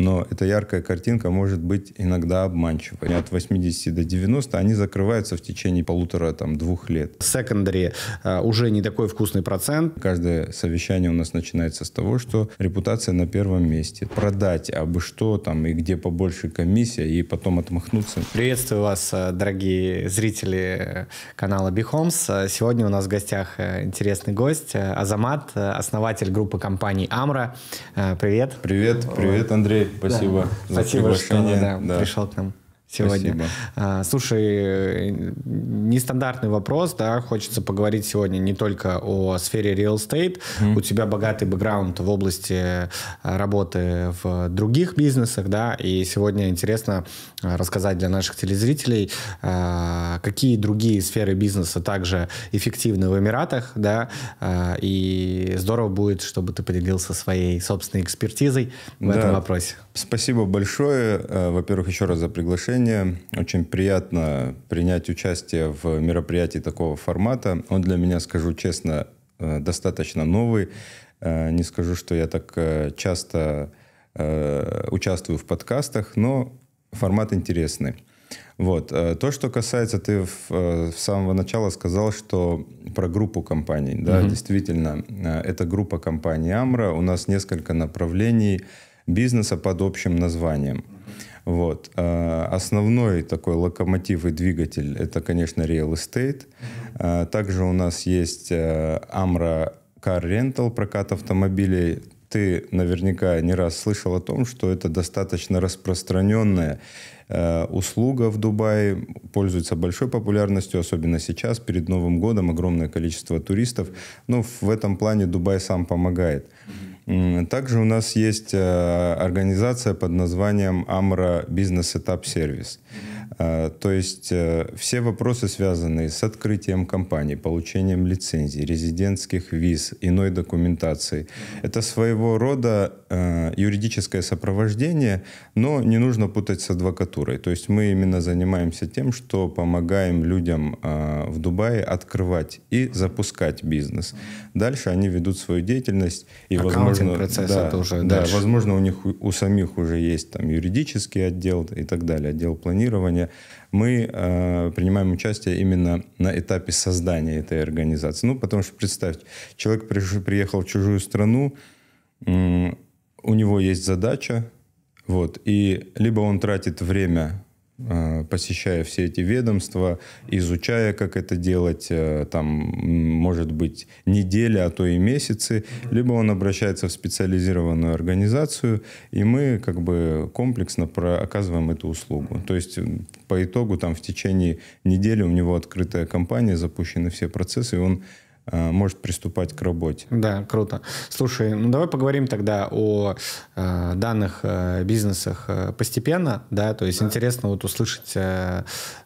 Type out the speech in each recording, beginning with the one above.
Но эта яркая картинка может быть иногда обманчивой. От 80 до 90 они закрываются в течение полутора, там, двух лет. Секондари э, уже не такой вкусный процент. Каждое совещание у нас начинается с того, что репутация на первом месте. Продать, а бы что там, и где побольше комиссия, и потом отмахнуться. Приветствую вас, э, дорогие зрители э, канала Бихомс. Сегодня у нас в гостях интересный гость Азамат, основатель группы компаний Амра. Привет. Привет, привет, Андрей спасибо да. за спасибо, приглашение. Что, да, да. пришел к нам сегодня. Спасибо. А, слушай, нестандартный вопрос, да, хочется поговорить сегодня не только о сфере real estate. Mm-hmm. У тебя богатый бэкграунд в области а, работы в других бизнесах, да, и сегодня интересно а, рассказать для наших телезрителей, какие другие сферы бизнеса также эффективны в Эмиратах, да, и здорово будет, чтобы ты поделился своей собственной экспертизой в да. этом вопросе. Спасибо большое, во-первых, еще раз за приглашение состояние. Очень приятно принять участие в мероприятии такого формата. Он для меня, скажу честно, э, достаточно новый. Э, не скажу, что я так э, часто участвую в подкастах, но формат интересный. Вот. То, что касается, ты в, с самого начала сказал, что про группу компаний. Да, mm действительно, это группа компаний Амра. У нас несколько направлений бизнеса под общим названием. Вот. А, основной такой локомотив и двигатель – это, конечно, real estate. А, также у нас есть Amra э, Car Rental, прокат автомобилей. Ты наверняка не раз слышал о том, что это достаточно распространенная э, услуга в Дубае пользуется большой популярностью, особенно сейчас, перед Новым годом, огромное количество туристов. Но ну, в этом плане Дубай сам помогает. Mm-hmm. Также у нас есть э, организация под названием Амра Бизнес Этап Сервис. Mm-hmm а, то есть э, все вопросы, связанные с открытием компании, получением лицензий, резидентских виз, иной документации, это своего рода э, юридическое сопровождение, но не нужно путать с адвокатурой. То есть мы именно занимаемся тем, что помогаем людям э, в Дубае открывать и запускать бизнес. Дальше они ведут свою деятельность и, возможно, да, это уже да, возможно, у них у самих уже есть там юридический отдел и так далее, отдел планирования уровня, мы э, принимаем участие именно на этапе создания этой организации. Ну, потому что представьте, человек приш, приехал в чужую страну, э, у него есть задача, вот, и либо он тратит время Э, посещая все эти ведомства, изучая, как это делать, э, там, может быть, неделя, а то и месяцы, либо он обращается в специализированную организацию, и мы как бы комплексно оказываем эту услугу. То есть по итогу там в течение недели у него открытая компания, запущены все процессы, и он Э, может приступать к работе. Да, круто. Слушай, ну давай поговорим тогда о э, данных э, бизнесах э, постепенно, да, то есть да. интересно вот услышать э,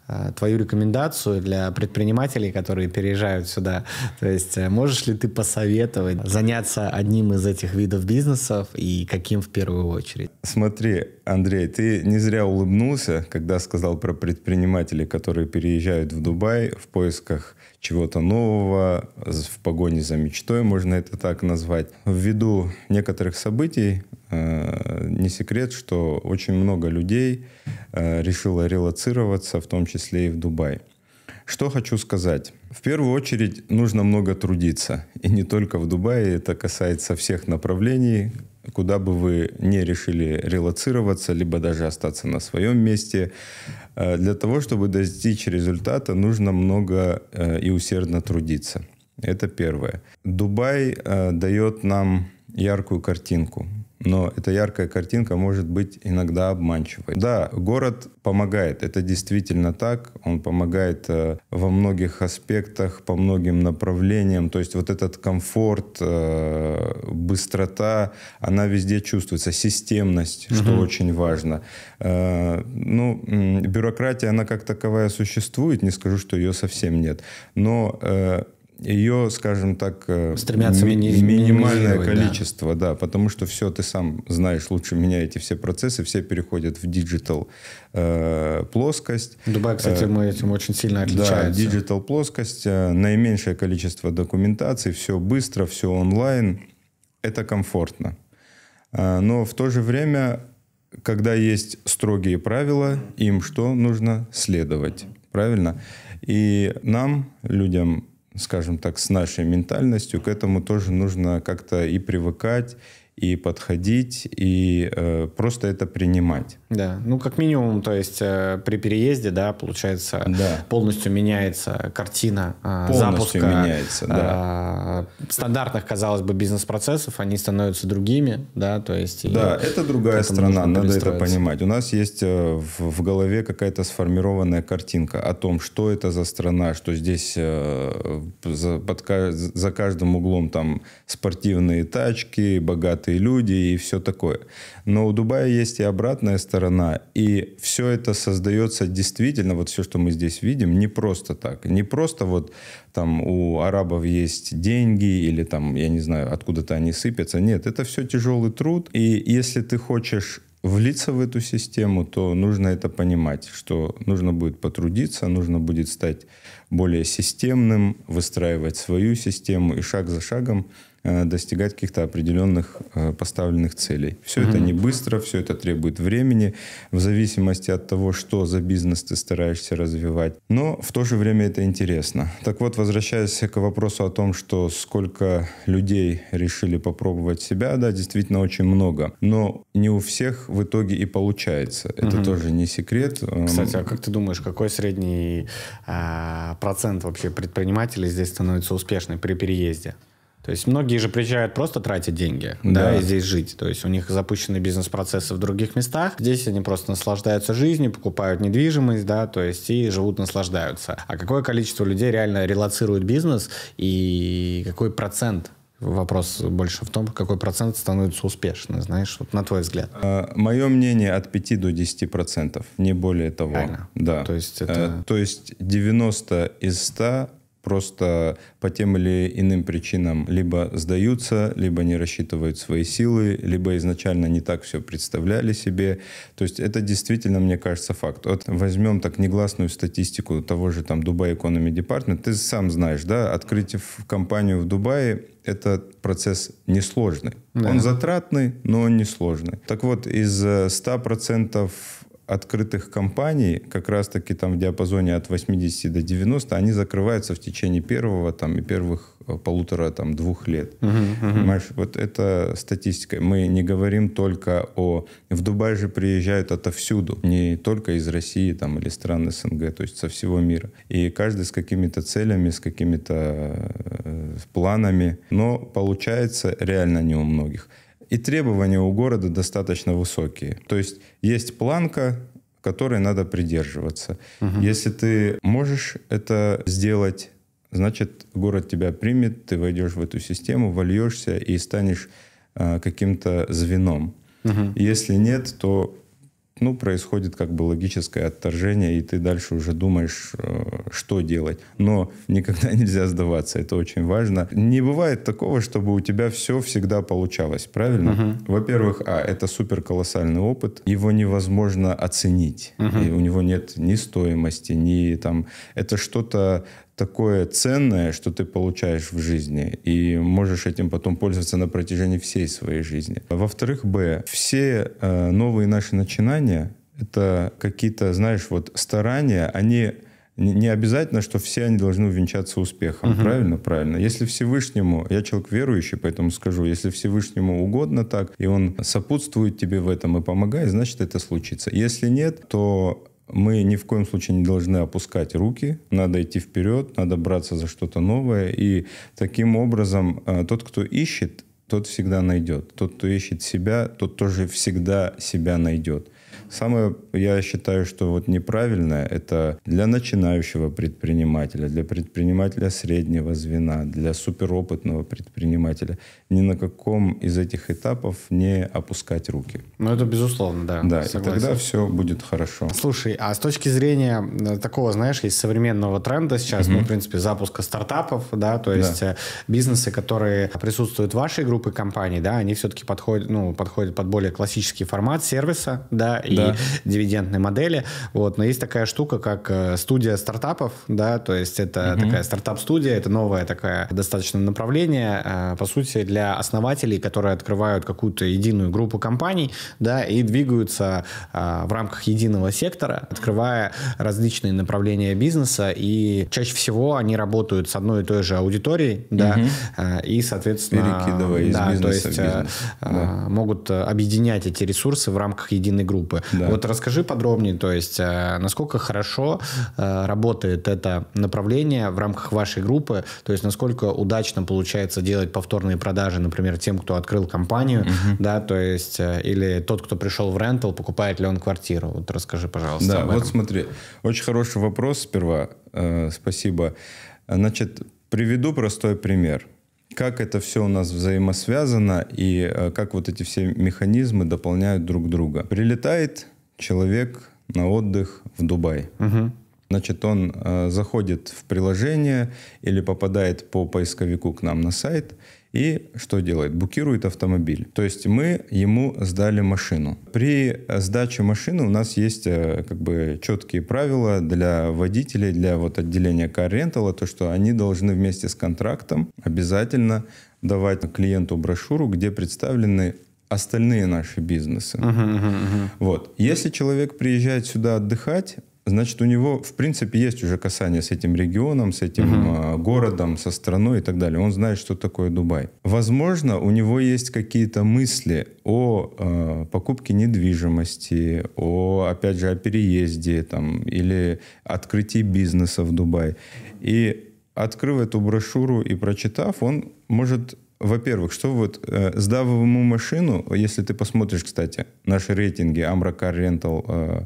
э, твою рекомендацию для предпринимателей, которые переезжают сюда. То есть э, можешь ли ты посоветовать заняться одним из этих видов бизнесов и каким в первую очередь? Смотри, Андрей, ты не зря улыбнулся, когда сказал про предпринимателей, которые переезжают в Дубай в поисках чего-то нового, в погоне за мечтой, можно это так назвать. Ввиду некоторых событий, э, не секрет, что очень много людей э, решило релацироваться, в том числе и в Дубай. Что хочу сказать. В первую очередь нужно много трудиться. И не только в Дубае, это касается всех направлений, куда бы вы не решили релацироваться, либо даже остаться на своем месте. Э, для того, чтобы достичь результата, нужно много э, и усердно трудиться. Это первое. Дубай э, дает нам яркую картинку но эта яркая картинка может быть иногда обманчивой. Да, город помогает, это действительно так, он помогает э, во многих аспектах, по многим направлениям, то есть вот этот комфорт, э, быстрота, она везде чувствуется, системность, угу. что очень важно. Э, ну, бюрократия, она как таковая существует, не скажу, что ее совсем нет, но э, ее, скажем так, э, стремятся ми- минимальное количество, да. да, потому что все ты сам знаешь лучше меня эти все процессы, все переходят в диджитал э, плоскость. Дубай, кстати, э, мы этим очень сильно отличаемся. Да, диджитал плоскость, э, наименьшее количество документации, все быстро, все онлайн, это комфортно. Э, но в то же время, когда есть строгие правила, им что нужно следовать, правильно? И нам, людям скажем так, с нашей ментальностью, к этому тоже нужно как-то и привыкать, и подходить, и э, просто это принимать. Да, ну как минимум, то есть э, при переезде, да, получается, да. полностью меняется картина э, полностью запуска меняется, да. э, стандартных, казалось бы, бизнес-процессов, они становятся другими, да, то есть... Да, и, это другая страна, надо это понимать. У нас есть э, в, в голове какая-то сформированная картинка о том, что это за страна, что здесь э, за, под, за каждым углом там спортивные тачки, богатые богатые люди и все такое. Но у Дубая есть и обратная сторона, и все это создается действительно, вот все, что мы здесь видим, не просто так. Не просто вот там у арабов есть деньги или там, я не знаю, откуда-то они сыпятся. Нет, это все тяжелый труд, и если ты хочешь влиться в эту систему, то нужно это понимать, что нужно будет потрудиться, нужно будет стать более системным, выстраивать свою систему и шаг за шагом Э, достигать каких-то определенных э, поставленных целей. Все mm-hmm. это не быстро, все это требует времени, в зависимости от того, что за бизнес ты стараешься развивать. Но в то же время это интересно. Так вот, возвращаясь к вопросу о том, что сколько людей решили попробовать себя, да, действительно очень много. Но не у всех в итоге и получается. Это mm-hmm. тоже не секрет. Эм, Кстати, а как ты думаешь, какой средний э, процент вообще предпринимателей здесь становится успешным при переезде? То есть многие же приезжают просто тратить деньги, да. да, и здесь жить. То есть у них запущены бизнес-процессы в других местах. Здесь они просто наслаждаются жизнью, покупают недвижимость, да, то есть и живут, наслаждаются. А какое количество людей реально релацирует бизнес и какой процент Вопрос больше в том, какой процент становится успешным, знаешь, вот на твой взгляд. А, Мое мнение от 5 до 10 процентов, не более того. Правильно. Да. То есть, э, это... то есть 90 из 100 просто по тем или иным причинам либо сдаются, либо не рассчитывают свои силы, либо изначально не так все представляли себе. То есть это действительно, мне кажется, факт. Вот возьмем так негласную статистику того же там Дубай Economy Department. Ты сам знаешь, да, открыть компанию в Дубае это процесс несложный. Да. Он затратный, но он несложный. Так вот, из 100% э, открытых компаний, как раз-таки там в диапазоне от 80 до 90, они закрываются в течение первого там и первых э, полутора там двух лет. Uh-huh, uh-huh. Понимаешь, вот это статистика. Мы не говорим только о... В Дубай же приезжают отовсюду, не только из России там или стран СНГ, то есть со всего мира. И каждый с какими-то целями, с какими-то э, планами. Но получается реально не у многих. И требования у города достаточно высокие. То есть есть планка, которой надо придерживаться. Угу. Если ты можешь это сделать, значит город тебя примет, ты войдешь в эту систему, вольешься и станешь э, каким-то звеном. Угу. Если нет, то ну, происходит как бы логическое отторжение, и ты дальше уже думаешь, э, что делать. Но никогда нельзя сдаваться, это очень важно. Не бывает такого, чтобы у тебя все всегда получалось, правильно? Угу. Во-первых, а, это супер колоссальный опыт, его невозможно оценить, угу. и у него нет ни стоимости, ни там... Это что-то такое ценное, что ты получаешь в жизни, и можешь этим потом пользоваться на протяжении всей своей жизни. Во-вторых, б, все э, новые наши начинания, это какие-то, знаешь, вот старания, они не обязательно, что все они должны увенчаться успехом. Угу. Правильно? Правильно. Если Всевышнему, я человек верующий, поэтому скажу, если Всевышнему угодно так, и он сопутствует тебе в этом и помогает, значит, это случится. Если нет, то мы ни в коем случае не должны опускать руки, надо идти вперед, надо браться за что-то новое. И таким образом э, тот, кто ищет, тот всегда найдет. Тот, кто ищет себя, тот тоже всегда себя найдет. Самое, я считаю, что вот неправильное, это для начинающего предпринимателя, для предпринимателя среднего звена, для суперопытного предпринимателя ни на каком из этих этапов не опускать руки. Ну, это безусловно, да. Да, согласен. и тогда все будет хорошо. Слушай, а с точки зрения э, такого, знаешь, есть современного тренда сейчас, угу. ну, в принципе, запуска стартапов, да, то есть да. Э, бизнесы, которые присутствуют в вашей группе компаний, да, они все-таки подходят, ну, подходят под более классический формат сервиса, да, да. и дивидендной модели. Вот. Но есть такая штука, как э, студия стартапов, да, то есть это угу. такая стартап-студия, это новое такое достаточно направление, э, по сути, для основателей, которые открывают какую-то единую группу компаний, да, и двигаются э, в рамках единого сектора, открывая различные направления бизнеса, и чаще всего они работают с одной и той же аудиторией, да, угу. и, соответственно, Перекидывая из да, бизнеса то есть, в бизнес. да. могут объединять эти ресурсы в рамках единой группы. Да. Вот расскажи подробнее, то есть э, насколько хорошо э, работает это направление в рамках вашей группы, то есть насколько удачно получается делать повторные продажи, например, тем, кто открыл компанию, угу. да, то есть э, или тот, кто пришел в рентал, покупает ли он квартиру? Вот расскажи, пожалуйста. Да, вот смотри, очень хороший вопрос сперва, спасибо. Значит, приведу простой пример как это все у нас взаимосвязано и э, как вот эти все механизмы дополняют друг друга. Прилетает человек на отдых в Дубай. Угу. Значит, он э, заходит в приложение или попадает по поисковику к нам на сайт и что делает? Букирует автомобиль. То есть мы ему сдали машину. При сдаче машины у нас есть э, как бы четкие правила для водителей, для вот отделения карентала, то что они должны вместе с контрактом обязательно давать клиенту брошюру, где представлены остальные наши бизнесы. uh-huh, uh-huh. Вот. Если человек приезжает сюда отдыхать, Значит, у него, в принципе, есть уже касание с этим регионом, с этим угу. uh городом, со страной и так далее. Он знает, что такое Дубай. Возможно, у него есть какие-то мысли о э, покупке недвижимости, о, опять же, о переезде там, или открытии бизнеса в Дубай. И открыв эту брошюру и прочитав, он может во-первых, что вот, э, сдав ему машину, если ты посмотришь, кстати, наши рейтинги Amra Car Rental, э,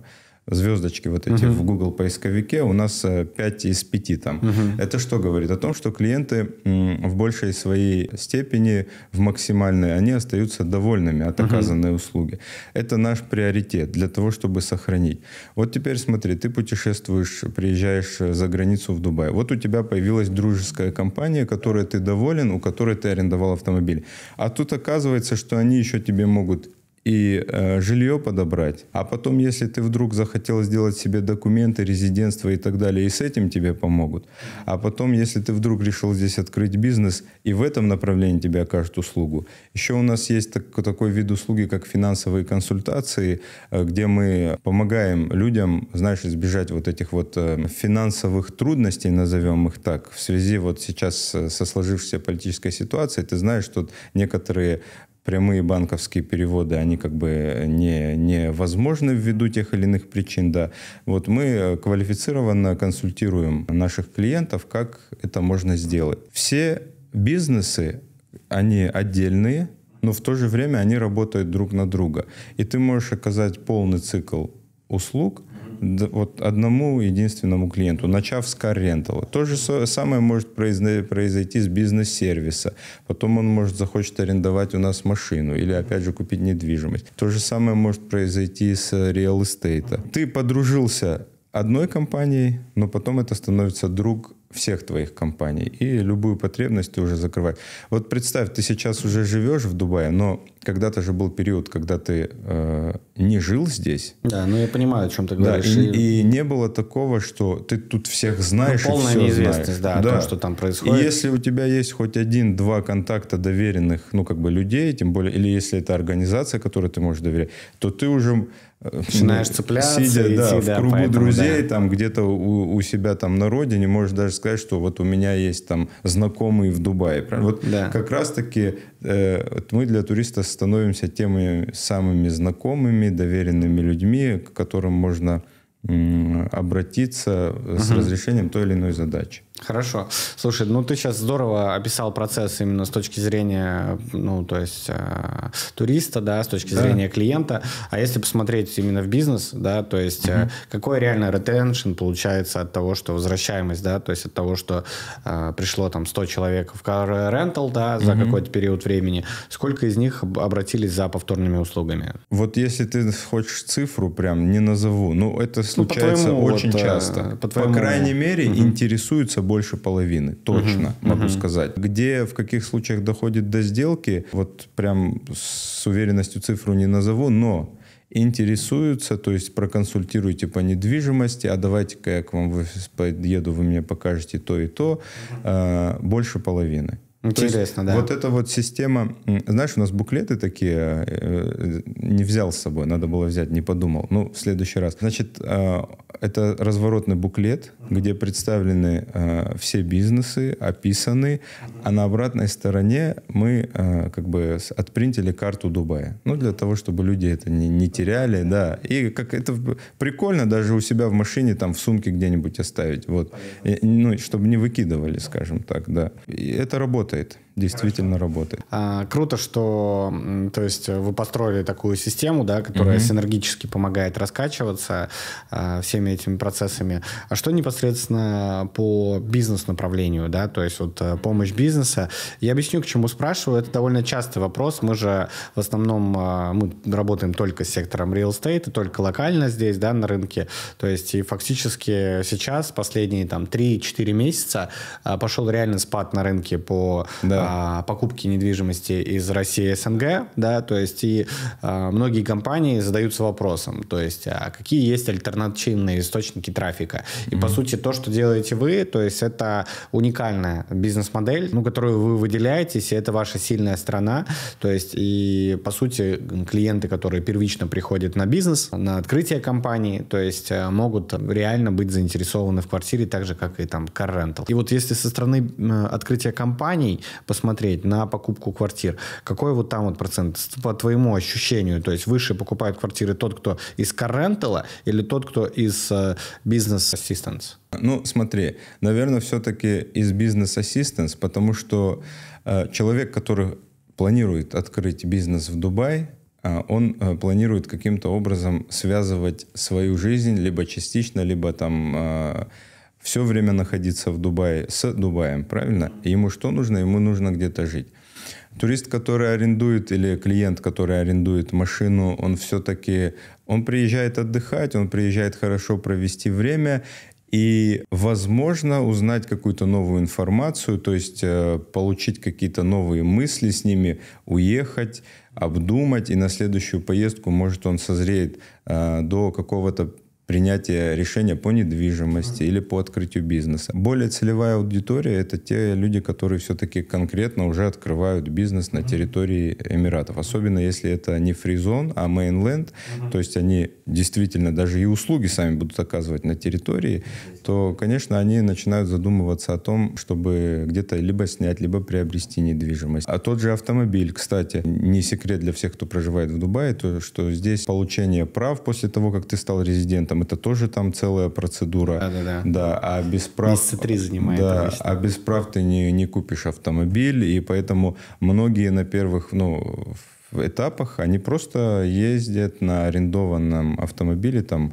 звездочки вот эти uh-huh. в Google поисковике, у нас 5 э, из 5 там. Uh-huh. Это что говорит? О том, что клиенты в большей своей степени, в максимальной, они остаются довольными от оказанной uh-huh. услуги. Это наш приоритет для того, чтобы сохранить. Вот теперь смотри, ты путешествуешь, приезжаешь э, за границу в Дубай. Вот у тебя появилась дружеская компания, которой ты доволен, у которой ты арендовал автомобиль. А тут оказывается, что они еще тебе могут и э, жилье подобрать. А потом, если ты вдруг захотел сделать себе документы, резидентство и так далее, и с этим тебе помогут. А потом, если ты вдруг решил здесь открыть бизнес, и в этом направлении тебе окажут услугу. Еще у нас есть так, такой вид услуги, как финансовые консультации, э, где мы помогаем людям, знаешь, избежать вот этих вот э, финансовых трудностей, назовем их так, в связи вот сейчас со сложившейся политической ситуацией. Ты знаешь, что некоторые прямые банковские переводы, они как бы не, невозможны ввиду тех или иных причин, да. Вот мы э, квалифицированно консультируем наших клиентов, как это можно сделать. Все бизнесы, они отдельные, но в то же время они работают друг на друга. И ты можешь оказать полный цикл услуг вот одному единственному клиенту, начав с CarRental. То же самое может произойти с бизнес-сервиса. Потом он может захочет арендовать у нас машину или, опять же, купить недвижимость. То же самое может произойти с э, real estate. Ты подружился одной компанией, но потом это становится друг всех твоих компаний, и любую потребность ты уже закрываешь. Вот представь, ты сейчас уже живешь в Дубае, но когда-то же был период, когда ты э, не жил здесь. Да, ну я понимаю, о чем ты говоришь. Да, и, и... не было такого, что ты тут всех ну, знаешь ну, полная и все неизвестность, знаешь. да, да. о том, что там происходит. И если у тебя есть хоть один-два контакта доверенных, ну как бы людей, тем более, или если это организация, которой ты можешь доверять, то ты уже Начинаешь цепляться. Сидя, идти, да, да, в кругу поэтому, друзей, да. там где-то у, у себя там на родине, можешь даже сказать, что вот у меня есть там знакомые в Дубае. Правильно? Вот да. как раз-таки э, мы для туриста становимся теми самыми знакомыми, доверенными людьми, к которым можно обратиться uh-huh. с разрешением той или иной задачи. Хорошо. Слушай, ну ты сейчас здорово описал процесс именно с точки зрения, ну, то есть э, туриста, да, с точки да. зрения клиента. А если посмотреть именно в бизнес, да, то есть угу. какой реально ретеншн получается от того, что возвращаемость, да, то есть от того, что э, пришло там 100 человек в car rental, да, за угу. какой-то период времени, сколько из них обратились за повторными услугами? Вот если ты хочешь цифру прям, не назову, ну это ну, случается ну, очень вот, э, часто. По, по крайней мере, угу. интересуется больше половины, точно угу. могу угу. сказать. Где, в каких случаях доходит до сделки, вот прям с уверенностью цифру не назову, но интересуются, то есть проконсультируйте по недвижимости, а давайте-ка я к вам в офис поеду, вы мне покажете то и то, угу. больше половины. Ну, Интересно, да. Вот эта вот система... Знаешь, у нас буклеты такие э, э, не взял с собой, надо было взять, не подумал. Ну, в следующий раз. Значит, э, это разворотный буклет, где представлены все бизнесы, описаны, а на обратной стороне мы как бы отпринтили карту Дубая. Ну, для того, чтобы люди это не, не теряли, да. И как это прикольно даже у себя в машине, там, в сумке где-нибудь оставить. Вот. И, ну, чтобы не выкидывали, скажем так, да. И это работает работает действительно Хорошо. работает. А, круто, что то есть э, вы построили такую систему, да, которая угу. синергически помогает раскачиваться а, всеми этими процессами. А что непосредственно по бизнес-направлению, да, то есть вот э, помощь бизнеса? Я объясню, к чему спрашиваю. Это довольно частый вопрос. Мы же в основном а, мы работаем только с сектором real estate, и только локально здесь, да, на рынке. То есть и фактически сейчас последние там 3-4 месяца а, пошел реально спад на рынке по да а, а, покупки недвижимости из России и СНГ, да, то есть и а, многие компании задаются вопросом, то есть а какие есть альтернативные источники трафика. И mm-hmm. по сути то, что делаете вы, то есть это уникальная бизнес-модель, ну, которую вы выделяетесь, и это ваша сильная страна. то есть и по сути клиенты, которые первично приходят на бизнес, на открытие компании, то есть э, могут реально быть заинтересованы в квартире так же, как и там car И вот если со стороны открытия компаний, по посмотреть на покупку квартир, какой вот там вот процент по твоему ощущению, то есть выше покупают квартиры тот, кто из каррентала или тот, кто из бизнес э, ассистанс? Ну, смотри, наверное, все-таки из бизнес ассистанс, потому что э, человек, который планирует открыть бизнес в Дубае, э, он э, планирует каким-то образом связывать свою жизнь либо частично, либо там все время находиться в Дубае с Дубаем, правильно? Ему что нужно? Ему нужно где-то жить. Турист, который арендует, или клиент, который арендует машину, он все-таки, он приезжает отдыхать, он приезжает хорошо провести время, и, возможно, узнать какую-то новую информацию, то есть э, получить какие-то новые мысли с ними, уехать, обдумать, и на следующую поездку, может, он созреет э, до какого-то принятия решения по недвижимости или по открытию бизнеса. Более целевая аудитория – это те люди, которые все-таки конкретно уже открывают бизнес на территории Эмиратов. Особенно если это не фризон, а мейнленд, то есть они действительно даже и услуги сами будут оказывать на территории, то, конечно, они начинают задумываться о том, чтобы где-то либо снять, либо приобрести недвижимость. А тот же автомобиль, кстати, не секрет для всех, кто проживает в Дубае, то что здесь получение прав после того, как ты стал резидентом, там это тоже там целая процедура. Да, да, да. Да, а без прав... Месяца три занимает. Да, а без прав ты не, не купишь автомобиль, и поэтому многие на первых, ну, в этапах они просто ездят на арендованном автомобиле там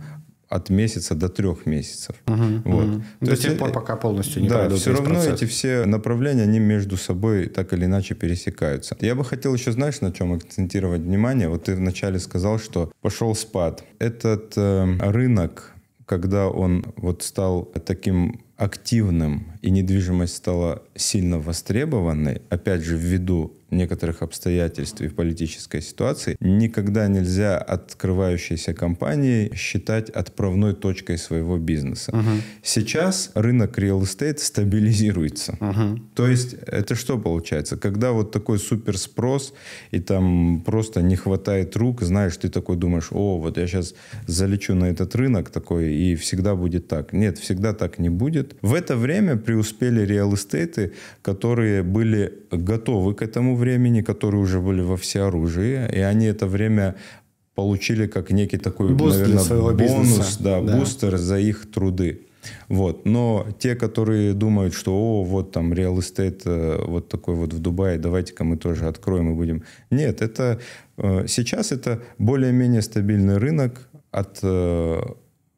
от месяца до трех месяцев. Угу, вот. угу. То до тех э, пор, пока полностью не Да, все равно процесс. эти все направления, они между собой так или иначе пересекаются. Я бы хотел еще, знаешь, на чем акцентировать внимание? Вот ты вначале сказал, что пошел спад. Этот э, рынок, когда он вот стал таким активным и недвижимость стала сильно востребованной, опять же, ввиду некоторых обстоятельств и политической ситуации, никогда нельзя открывающейся компании считать отправной точкой своего бизнеса. Uh-huh. Сейчас рынок real estate стабилизируется. Uh-huh. То есть это что получается? Когда вот такой супер спрос и там просто не хватает рук, знаешь, ты такой думаешь, о, вот я сейчас залечу на этот рынок такой и всегда будет так. Нет, всегда так не будет. В это время при преуспели реал-эстейты, которые были готовы к этому времени, которые уже были во всеоружии, и они это время получили как некий такой, Буст наверное, бонус, бизнеса. Да, да, бустер за их труды. Вот. Но те, которые думают, что о, вот там реал эстейт вот такой вот в Дубае, давайте-ка мы тоже откроем и будем. Нет, это э, сейчас это более-менее стабильный рынок от э,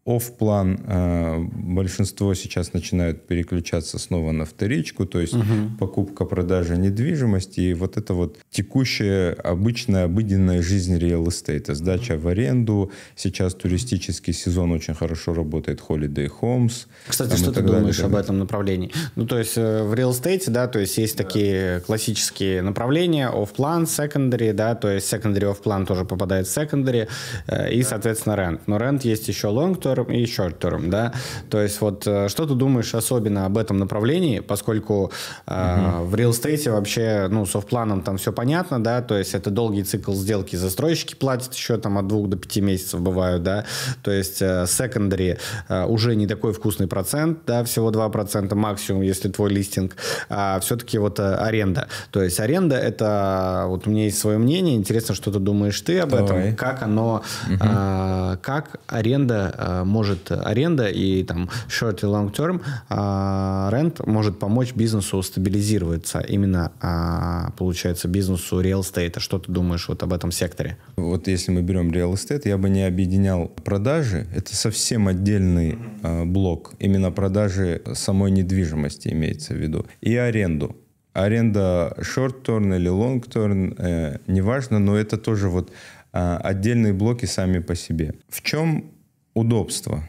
Оф-план э, большинство сейчас начинают переключаться снова на вторичку, то есть угу. покупка-продажа недвижимости и вот это вот текущая обычная обыденная жизнь реал-эстейта. Сдача в аренду, сейчас туристический сезон очень хорошо работает, Holiday Homes. Кстати, что ты думаешь далее. об этом направлении? Ну, то есть э, в реал-эстейте, да, то есть есть да. такие классические направления, оф-план, secondary, да, то есть secondary оф-план тоже попадает в secondary э, и, да. соответственно, rent. Но rent есть еще long-term, шортером и шортером, да. То есть вот э, что ты думаешь особенно об этом направлении, поскольку э, в реал-стейте вообще, ну, софт-планом там все понятно, да, то есть это долгий цикл сделки, застройщики платят еще там от двух до пяти месяцев бывают, да, то есть э, э, уже не такой вкусный процент, да, всего 2% максимум, если твой листинг, а все-таки вот э, аренда. То есть аренда это, вот у меня есть свое мнение, интересно, что ты думаешь ты об Давай. этом, как оно, угу. э, как аренда э, может аренда и там short и long term рент а, может помочь бизнесу стабилизироваться именно а, получается бизнесу real estate. А что ты думаешь вот об этом секторе? Вот если мы берем real estate, я бы не объединял продажи. Это совсем отдельный блок. Именно продажи самой недвижимости имеется в виду. И аренду аренда short-term или long-term, э, неважно, но это тоже вот э, отдельные блоки сами по себе. В чем удобство,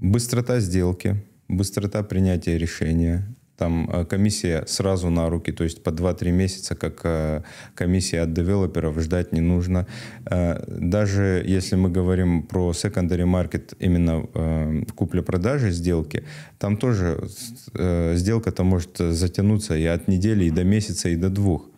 быстрота сделки, быстрота принятия решения, там э, комиссия сразу на руки, то есть по 2-3 месяца, как э, комиссия от девелоперов, ждать не нужно. Э, даже если мы говорим про secondary market, именно купля-продажи сделки, там тоже сделка-то может затянуться и от недели, и до месяца, и до двух.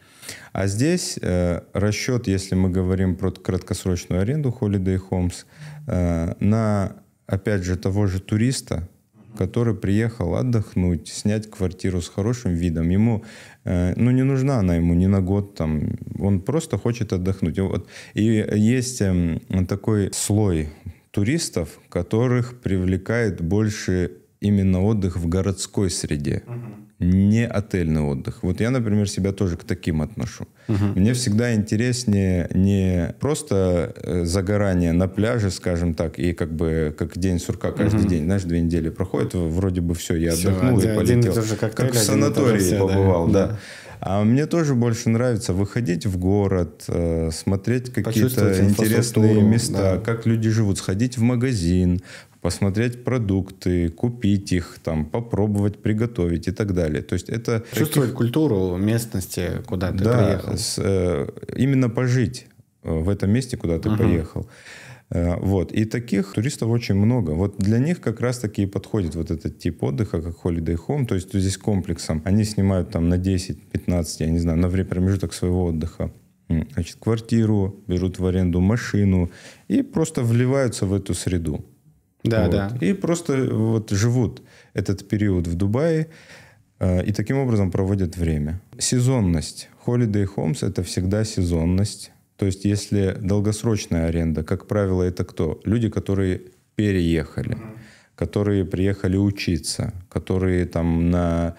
А здесь э, расчет, если мы говорим про краткосрочную аренду Holiday Homes, э, на, опять же, того же туриста, который приехал отдохнуть, снять квартиру с хорошим видом. Ему, э, ну, не нужна она ему ни на год, там, он просто хочет отдохнуть. И, вот, и есть э, такой слой туристов, которых привлекает больше именно отдых в городской среде. Uh-huh не отельный отдых. Вот я, например, себя тоже к таким отношу. Угу. Мне всегда интереснее не просто э, загорание на пляже, скажем так, и как бы как день сурка каждый угу. день, знаешь, две недели проходит, вроде бы все, я все, отдохнул один, и полетел. Один как в санатории все, побывал, да. да. А мне тоже больше нравится выходить в город, э, смотреть какие-то интересные места, да. как люди живут, сходить в магазин, посмотреть продукты, купить их, там, попробовать приготовить и так далее. То есть это... Чувствовать таких... культуру местности, куда ты да, приехал. С, э, именно пожить э, в этом месте, куда ты uh-huh. поехал. Э, вот. И таких туристов очень много. Вот для них как раз-таки и подходит вот этот тип отдыха, как Holiday Home, то есть здесь комплексом. Они снимают там на 10-15, я не знаю, на время промежуток своего отдыха значит, квартиру, берут в аренду машину и просто вливаются в эту среду. Да, вот. да. И просто вот живут этот период в Дубае э, и таким образом проводят время. Сезонность. Holiday Homes это всегда сезонность. То есть если долгосрочная аренда, как правило, это кто? Люди, которые переехали, mm-hmm. которые приехали учиться, которые там на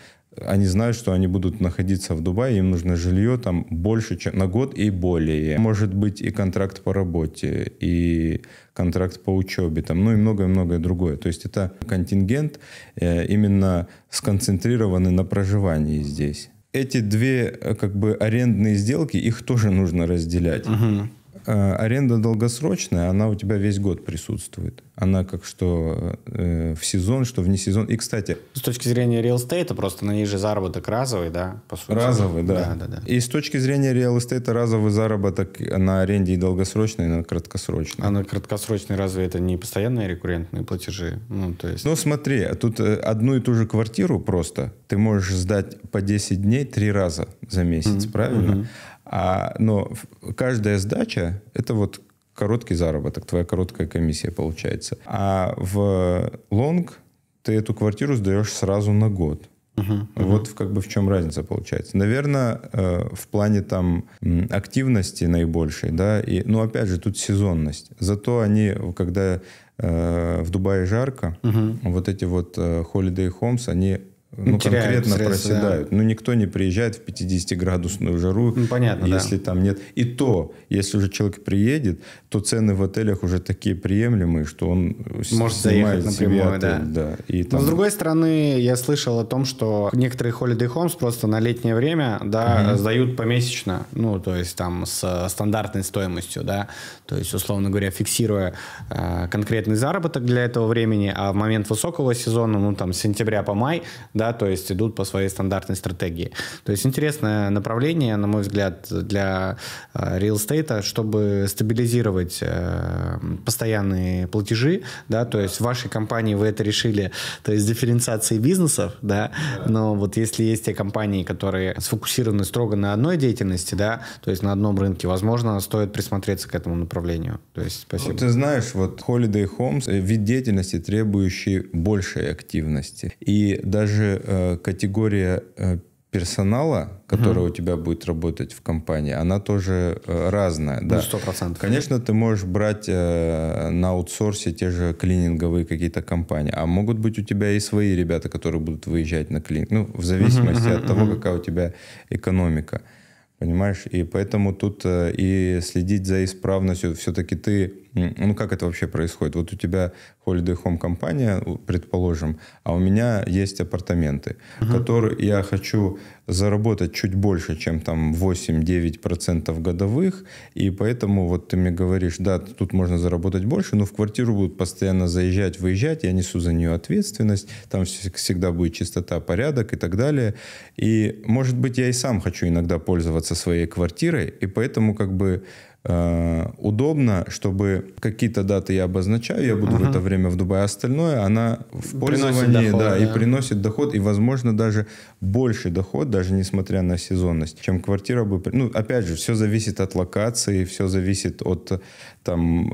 они знают, что они будут находиться в Дубае, им нужно жилье там больше, чем на год и более. Может быть и контракт по работе, и контракт по учебе, там, ну и многое-многое другое. То есть это контингент э, именно сконцентрированный на проживании здесь. Эти две э, как бы арендные сделки, их тоже нужно разделять. Угу. А, аренда долгосрочная, она у тебя весь год присутствует. Она как что э, в сезон, что вне сезон. И, кстати... С точки зрения реал-эстейта, просто на ней же заработок разовый, да? По сути. Разовый, да. Да, да, да. И с точки зрения реал-эстейта разовый заработок на аренде и долгосрочной, и на краткосрочной. А на краткосрочной разве это не постоянные рекуррентные платежи? Ну, то есть... ну смотри, тут э, одну и ту же квартиру просто ты можешь сдать по 10 дней три раза за месяц, mm-hmm. правильно? Mm-hmm. А, но каждая сдача – это вот короткий заработок, твоя короткая комиссия получается. А в лонг ты эту квартиру сдаешь сразу на год. Uh-huh, uh-huh. Вот как бы в чем разница получается. Наверное, э, в плане там активности наибольшей, да, и, ну опять же тут сезонность. Зато они, когда э, в Дубае жарко, uh-huh. вот эти вот э, holiday homes, они ну, конкретно средства, проседают. Да. Ну, никто не приезжает в 50-градусную жару, ну, понятно, если да. там нет. И то, если уже человек приедет, то цены в отелях уже такие приемлемые, что он может заехать напрямую, себе отель, да. да. И там... Но с другой стороны, я слышал о том, что некоторые holiday homes просто на летнее время, да, угу. сдают помесячно, ну, то есть там с э, стандартной стоимостью, да, то есть, условно говоря, фиксируя э, конкретный заработок для этого времени, а в момент высокого сезона, ну, там, с сентября по май, да, то есть идут по своей стандартной стратегии. То есть интересное направление, на мой взгляд, для реал-стейта, э, чтобы стабилизировать э, постоянные платежи, да, то есть в вашей компании вы это решили, то есть дифференциации бизнесов, да, но вот если есть те компании, которые сфокусированы строго на одной деятельности, да, то есть на одном рынке, возможно, стоит присмотреться к этому направлению. То есть ну, спасибо. Ну, ты знаешь, вот Holiday Homes вид деятельности, требующий большей активности. И даже Э, категория э, персонала, которая mm у тебя будет работать в компании, она тоже э, разная. Да. 100%. Конечно, ты можешь брать э, на аутсорсе те же клининговые какие-то компании, а могут быть у тебя и свои ребята, которые будут выезжать на клининг. Ну, в зависимости mm от mm-hmm. того, какая у тебя экономика. mm Понимаешь? И поэтому тут э, и следить за исправностью. Все-таки ты... Ну, как это вообще происходит? Вот у тебя Holiday Home компания, предположим, а у меня есть апартаменты, uh-huh. которые я хочу заработать чуть больше, чем там 8-9% годовых. И поэтому вот ты мне говоришь, да, тут можно заработать больше, но в квартиру будут постоянно заезжать, выезжать, я несу за нее ответственность, там всегда будет чистота, порядок и так далее. И, может быть, я и сам хочу иногда пользоваться со своей квартирой, и поэтому как бы Э, удобно, чтобы какие-то даты я обозначаю, я буду ага. в это время в Дубае, остальное она в пользовании, доход, да, да, и приносит доход, и, возможно, даже больший доход, даже несмотря на сезонность, чем квартира бы... Ну, опять же, все зависит от локации, все зависит от там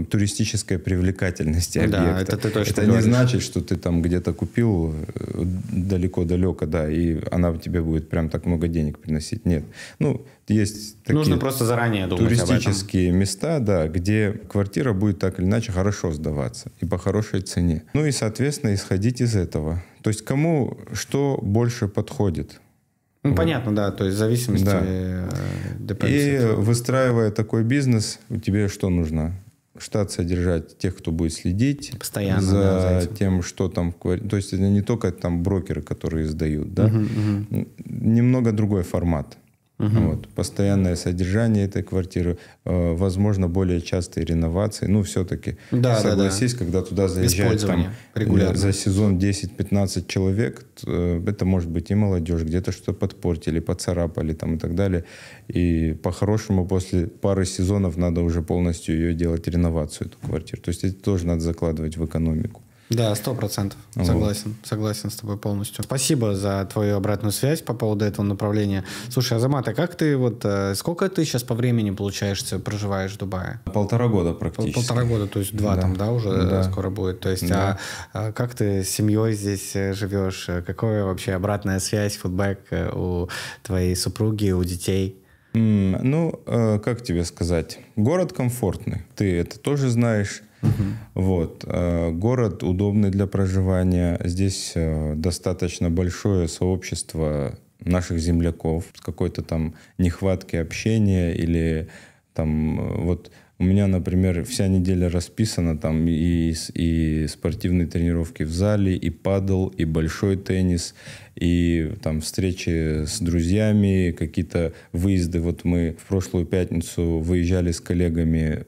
э, туристической привлекательности объекта. Да, это ты точно Это не значит, что ты там где-то купил э, далеко-далеко, да, и она тебе будет прям так много денег приносить. Нет. Ну, есть такие Нужно просто заранее думать туристические места, да, где квартира будет так или иначе хорошо сдаваться и по хорошей цене. Ну и, соответственно, исходить из этого. То есть кому что больше подходит. Ну, вот. понятно, да, то есть в зависимости... Да. Э, и выстраивая такой бизнес, тебе что нужно? штат содержать тех, кто будет следить Постоянно, за, да, за этим. тем, что там То есть это не только там брокеры, которые сдают, да. Угу, угу. Немного другой формат. Угу. Вот, постоянное содержание этой квартиры, э, возможно, более частые реновации. Ну, все-таки, да, согласись, да, да. когда туда заезжают там, э, регулярно. за сезон 10-15 человек, э, это может быть и молодежь, где-то что-то подпортили, поцарапали там и так далее. И по-хорошему после пары сезонов надо уже полностью ее делать реновацию, эту квартиру. То есть это тоже надо закладывать в экономику. Да, сто процентов. Согласен, вот. согласен с тобой полностью. Спасибо за твою обратную связь по поводу этого направления. Слушай, Азамат, а как ты вот, э, сколько ты сейчас по времени, получаешься, проживаешь в Дубае? Полтора года практически. Полтора года, то есть два да. там, да, уже да. скоро будет. То есть, да. а, а как ты с семьей здесь э, живешь? Э, Какая вообще обратная связь, фудбэк у твоей супруги, у детей? Ну, как тебе сказать, город комфортный, ты это тоже знаешь. Угу. Вот. Э, город удобный для проживания. Здесь э, достаточно большое сообщество наших земляков с какой-то там нехватки общения или там э, вот у меня, например, вся неделя расписана там и, и спортивные тренировки в зале, и падл и большой теннис, и там встречи с друзьями, какие-то выезды. Вот мы в прошлую пятницу выезжали с коллегами.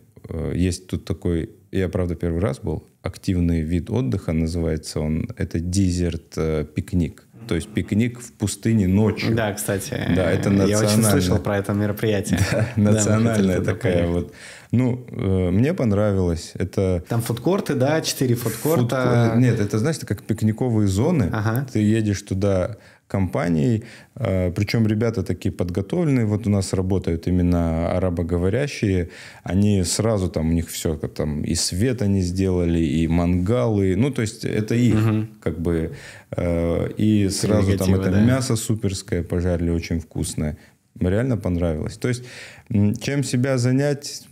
Есть тут такой я, правда, первый раз был, активный вид отдыха называется он, это дизерт-пикник. Э, То есть пикник в пустыне ночью. Да, кстати. Да, это национальное. Я очень слышал про это мероприятие. Да, национальная да, такая вот. Ну, э, мне понравилось. Это... Там фудкорты, да, четыре фудкорта. Фудкор... Нет, это, знаешь, это как пикниковые зоны. Ага. Ты едешь туда компаний. А, Причем ребята такие подготовленные, вот у нас работают именно арабоговорящие. Они сразу там, у них все, там и свет они сделали, и мангалы. Ну, то есть это их, угу. как бы. Э, и сразу там это да. мясо суперское пожарили, очень вкусное. Реально понравилось. То есть чем себя занять...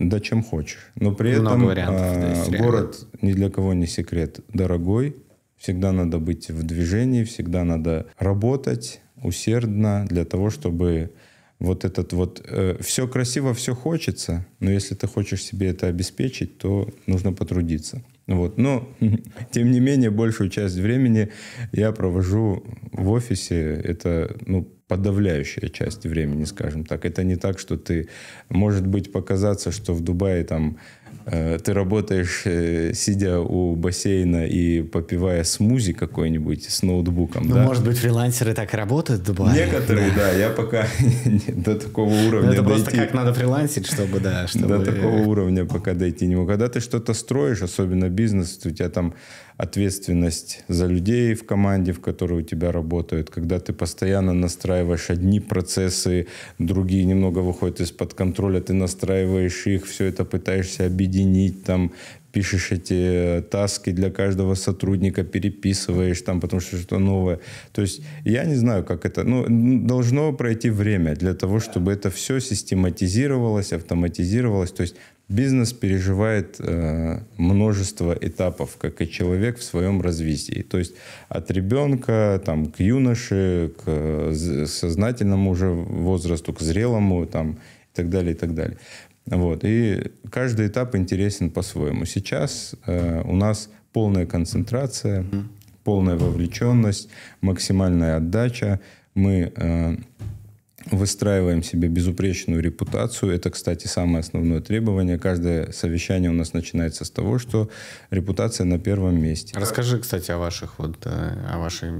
Да чем хочешь. Но при Много этом вариантов, а, город ни для кого не секрет. Дорогой, Всегда надо быть в движении, всегда надо работать усердно для того, чтобы вот этот вот... Э, все красиво, все хочется, но если ты хочешь себе это обеспечить, то нужно потрудиться. Вот. Но, тем не менее, большую часть времени я провожу в офисе. Это ну, подавляющая часть времени, скажем так. Это не так, что ты... Может быть, показаться, что в Дубае там Э, ты работаешь, э, сидя у бассейна и попивая смузи какой-нибудь с ноутбуком. Ну, да? может быть, фрилансеры так работают в Дубае. Некоторые, да. да я пока до такого уровня Это дойти... просто как надо фрилансить, чтобы, да, чтобы... До э, такого уровня пока дойти не могу. Когда ты что-то строишь, особенно бизнес, у тебя там ответственность за людей в команде, в которой у тебя работают, когда ты постоянно настраиваешь одни процессы, другие немного выходят из-под контроля, ты настраиваешь их, все это пытаешься объединить, там, пишешь эти э, таски для каждого сотрудника, переписываешь там, потому что что-то новое. То есть я не знаю, как это... Ну, должно пройти время для того, чтобы это все систематизировалось, автоматизировалось. То есть бизнес переживает э, множество этапов, как и человек в своем развитии. То есть от ребенка там, к юноше, к э, сознательному уже возрасту, к зрелому там, и так далее, и так далее. Вот. И каждый этап интересен по-своему. Сейчас э, у нас полная концентрация, mm. полная вовлеченность, максимальная отдача. Мы э, выстраиваем себе безупречную репутацию. Это, кстати, самое основное требование. Каждое совещание у нас начинается с того, что репутация на первом месте. Расскажи, кстати, о ваших вот э, о ваших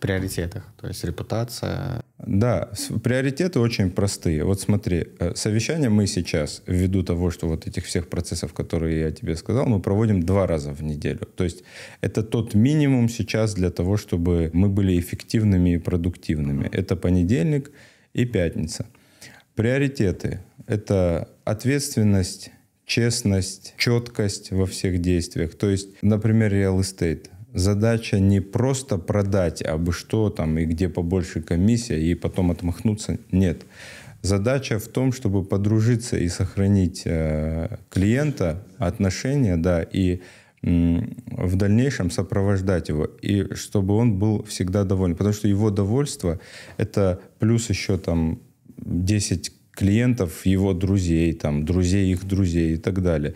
приоритетах. То есть репутация, да, приоритеты очень простые. Вот смотри, э, совещание мы сейчас, ввиду того, что вот этих всех процессов, которые я тебе сказал, мы проводим два раза в неделю. То есть это тот минимум сейчас для того, чтобы мы были эффективными и продуктивными. Это понедельник и пятница. Приоритеты – это ответственность, честность, четкость во всех действиях. То есть, например, real estate задача не просто продать, а бы что там и где побольше комиссия и потом отмахнуться. Нет. Задача в том, чтобы подружиться и сохранить э, клиента, отношения, да, и в дальнейшем сопровождать его, и чтобы он был всегда доволен. Потому что его довольство — это плюс еще там 10 клиентов, его друзей, там, друзей их друзей и так далее.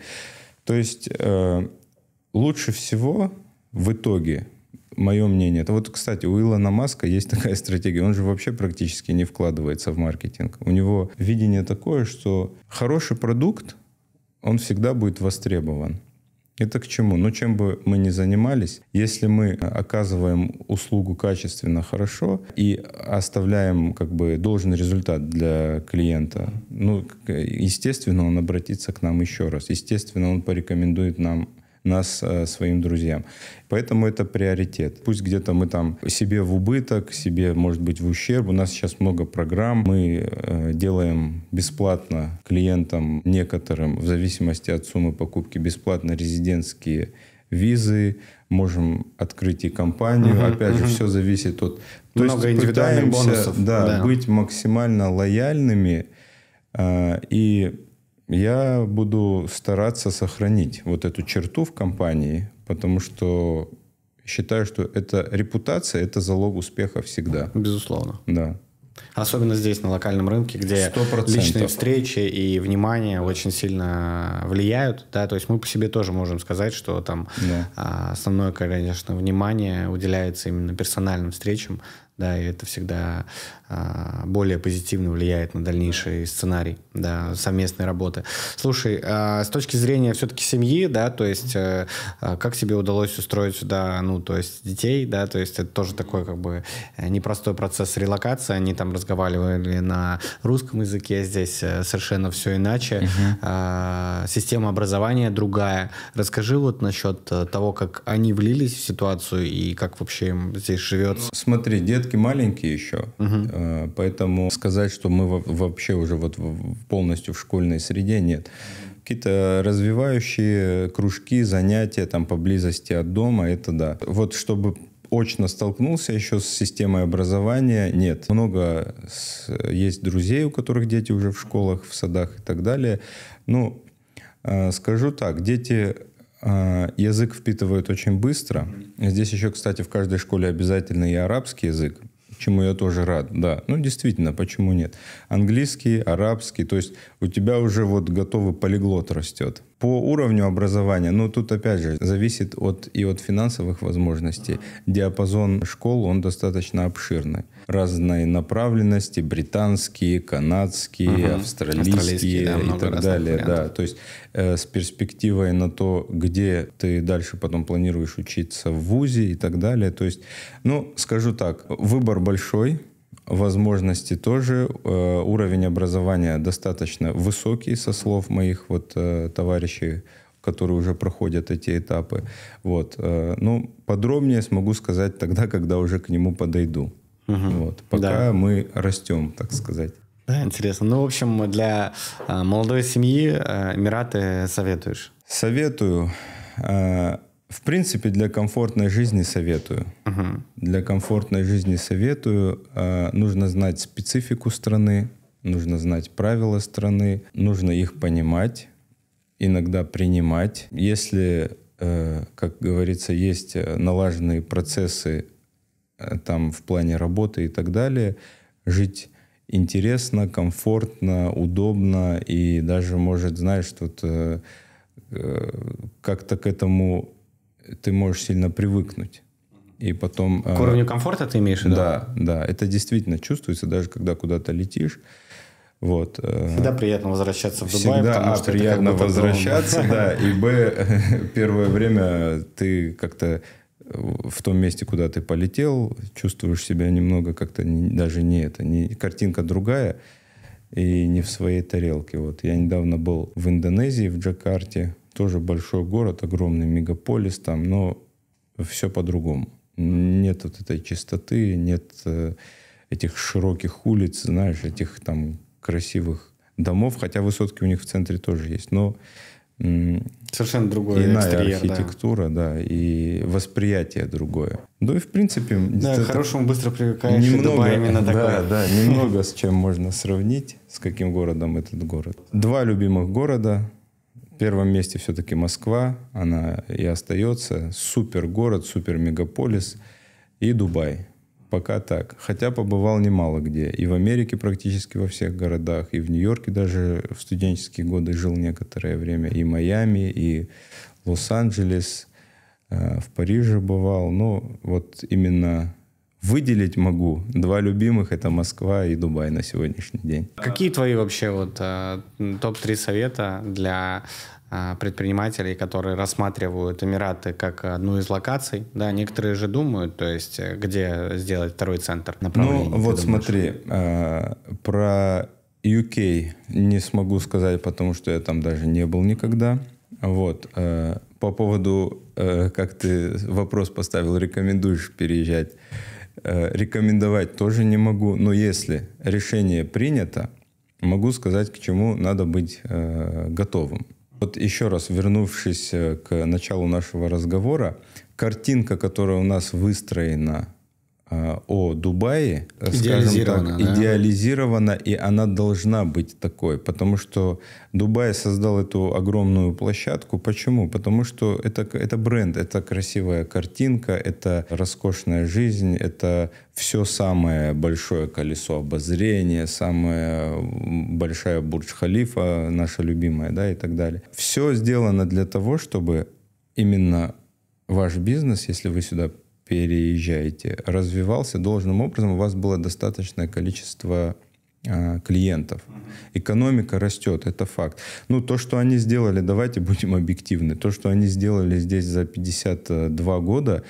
То есть э, лучше всего в итоге мое мнение. Это вот, кстати, у Илона Маска есть такая стратегия. Он же вообще практически не вкладывается в маркетинг. У него видение такое, что хороший продукт, он всегда будет востребован. Это к чему? Ну, чем бы мы ни занимались, если мы оказываем услугу качественно, хорошо и оставляем как бы должный результат для клиента, ну, естественно, он обратится к нам еще раз. Естественно, он порекомендует нам нас э, своим друзьям. Поэтому это приоритет. Пусть где-то мы там себе в убыток, себе, может быть, в ущерб. У нас сейчас много программ. Мы э, делаем бесплатно клиентам некоторым, в зависимости от суммы покупки, бесплатно резидентские визы, можем открыть и компанию. Угу, Опять угу. же, все зависит от... То Много есть индивидуальных пытаемся, бонусов. Да, да. быть максимально лояльными э, и я буду стараться сохранить вот эту черту в компании, потому что считаю, что это репутация, это залог успеха всегда. Безусловно. Да. Особенно здесь, на локальном рынке, где 100%. личные встречи и внимание очень сильно влияют. Да? То есть мы по себе тоже можем сказать, что там да. А, основное, конечно, внимание уделяется именно персональным встречам да, и это всегда а, более позитивно влияет на дальнейший сценарий, да, совместной работы. Слушай, а с точки зрения все-таки семьи, да, то есть э, а, как тебе удалось устроить сюда, ну, то есть детей, да, то есть это тоже такой как бы э, непростой процесс релокации, они там разговаривали на русском языке, здесь э, совершенно все иначе, Uh-huh. а, система образования другая. Расскажи вот насчет того, как они влились в ситуацию и как вообще им здесь живется. Ну, смотри, дед детки маленькие еще, угу. Э, поэтому сказать, что мы вообще уже вот полностью в школьной среде, нет. Какие-то развивающие кружки, занятия там поблизости от дома, это да. Вот чтобы очно столкнулся еще с системой образования, нет. Много с, есть друзей, у которых дети уже в школах, в садах и так далее. Ну, э, скажу так, дети а, язык впитывают очень быстро. Здесь еще, кстати, в каждой школе обязательно и арабский язык, чему я тоже рад, да. Ну, действительно, почему нет? Английский, арабский, то есть у тебя уже вот готовый полиглот растет. По уровню образования, но тут опять же зависит от и от финансовых возможностей. Диапазон школ, он достаточно обширный. Разной направленности, британские, канадские, угу. австралийские, австралийские да, и так далее. Вариантов. Да, то есть э, с перспективой на то, где ты дальше потом планируешь учиться в ВУЗе и так далее. То есть, ну, скажу так, выбор большой, возможности тоже. Э, уровень образования достаточно высокий, со слов моих вот э, товарищей, которые уже проходят эти этапы. Вот. Э, ну, подробнее смогу сказать тогда, когда уже к нему подойду. Угу. Вот. Пока да. мы растем, так сказать. Да, интересно. Ну, в общем, для э, молодой семьи Эмираты советуешь? Советую. В принципе, для комфортной жизни советую. Угу. Для комфортной жизни советую. Э, нужно знать специфику страны, нужно знать правила страны, нужно их понимать, иногда принимать. Если, э, как говорится, есть э, налаженные процессы э, там в плане работы и так далее, жить интересно, комфортно, удобно и даже может, знаешь, тут э, э как-то к этому ты можешь сильно привыкнуть. И потом... К а, уровню комфорта ты имеешь в виду? Да, да. Это действительно чувствуется, даже когда куда-то летишь. Вот. Э, всегда приятно возвращаться в Дубай. Всегда потому, что приятно возвращаться, дом. да. И б, первое время ты как-то в том месте, куда ты полетел, чувствуешь себя немного как-то даже не это, не картинка другая и не в своей тарелке. Вот я недавно был в Индонезии, в Джакарте, тоже большой город, огромный мегаполис там, но все по-другому. Нет вот этой чистоты, нет э, этих широких улиц, знаешь, этих там красивых домов, хотя высотки у них в центре тоже есть, но Совершенно другое. Иная экстерьер, архитектура, да. да, и восприятие другое. Да ну и в принципе... Да, ну к хорошему быстро привыкаешь, немного, именно такое. Да, да, немного с чем можно сравнить, с каким городом этот город. Два любимых города – первом месте все-таки Москва, она и остается. Супер город, супер мегаполис. И Дубай. Пока так. Хотя побывал немало где. И в Америке практически во всех городах. И в Нью-Йорке даже в студенческие годы жил некоторое время. И Майами, и Лос-Анджелес. Э, в Париже бывал. Но ну, вот именно Выделить могу. Два любимых — это Москва и Дубай на сегодняшний день. Какие твои вообще вот э, топ-3 совета для э, предпринимателей, которые рассматривают Эмираты как одну из локаций, да, некоторые же думают, то есть э, где сделать второй центр направления. Ну вот смотри, э, про UK не смогу сказать, потому что я там даже не был никогда. Вот э, по поводу, э, как ты вопрос поставил, рекомендуешь переезжать. Э, рекомендовать тоже не могу, но если решение принято, могу сказать, к чему надо быть э, готовым. Вот еще раз вернувшись э, к началу нашего разговора, картинка, которая у нас выстроена Э, о Дубае, скажем так, да? идеализирована, и она должна быть такой, потому что Дубай создал эту огромную площадку. Почему? Потому что это, это бренд, это красивая картинка, это роскошная жизнь, это все самое большое колесо обозрения, самая большая Бурдж-Халифа, наша любимая, да, и так далее. Все сделано для того, чтобы именно ваш бизнес, если вы сюда переезжаете, развивался должным образом, у вас было достаточное количество а, клиентов. Экономика растет, это факт. Ну, то, что они сделали, давайте будем объективны, то, что они сделали здесь за 52 э, года,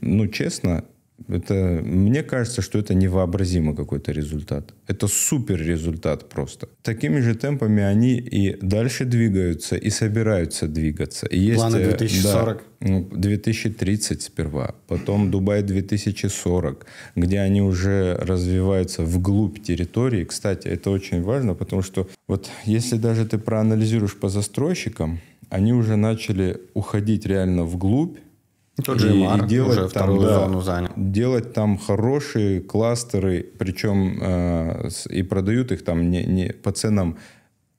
ну, честно, это, мне кажется, что это невообразимо какой-то результат. Это супер результат просто. Такими же темпами они и дальше двигаются, и собираются двигаться. И есть, Планы 2040? Э, да, 2030 ну, сперва, потом Дубай 2040, где они уже развиваются вглубь территории. Кстати, это очень важно, потому что вот если даже ты проанализируешь по застройщикам, они уже начали уходить реально вглубь, и тот же Имар и делать уже там, вторую да, зону занял. Делать там хорошие кластеры, причем э, и продают их там не, не по ценам